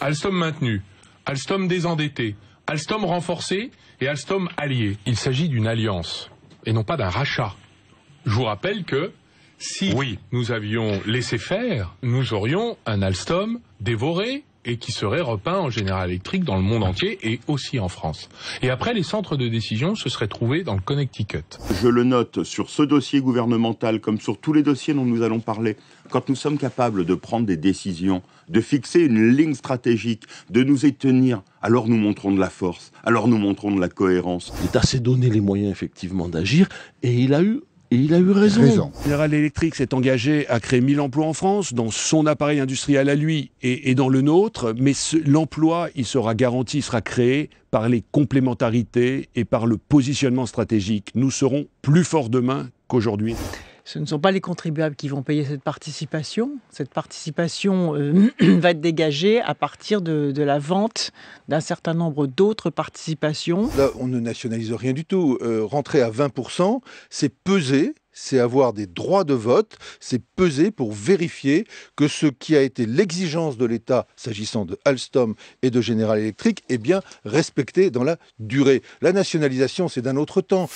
Alstom maintenu, Alstom désendetté, Alstom renforcé et Alstom allié. Il s'agit d'une alliance et non pas d'un rachat. Je vous rappelle que si nous avions laissé faire, nous aurions un Alstom dévoré et qui serait repeint en général électrique dans le monde entier et aussi en France. Et après, les centres de décision se seraient trouvés dans le Connecticut. Je le note sur ce dossier gouvernemental comme sur tous les dossiers dont nous allons parler. Quand nous sommes capables de prendre des décisions, de fixer une ligne stratégique, de nous y tenir, alors nous montrons de la force, alors nous montrons de la cohérence. L'État s'est donné les moyens effectivement d'agir et il a eu et il a eu raison. raison. Electric s'est engagé à créer 1000 emplois en France, dans son appareil industriel à lui et, et dans le nôtre, mais l'emploi, il sera garanti, sera créé par les complémentarités et par le positionnement stratégique. Nous serons plus forts demain qu'aujourd'hui ce ne sont pas les contribuables qui vont payer cette participation. Cette participation euh, va être dégagée à partir de, la vente d'un certain nombre d'autres participations. Là, on ne nationalise rien du tout. Euh, rentrer à 20%, c'est peser c'est avoir des droits de vote, c'est peser pour vérifier que ce qui a été l'exigence de l'État s'agissant de Alstom et de General Electric est bien respecté dans la durée. La nationalisation, c'est d'un autre temps.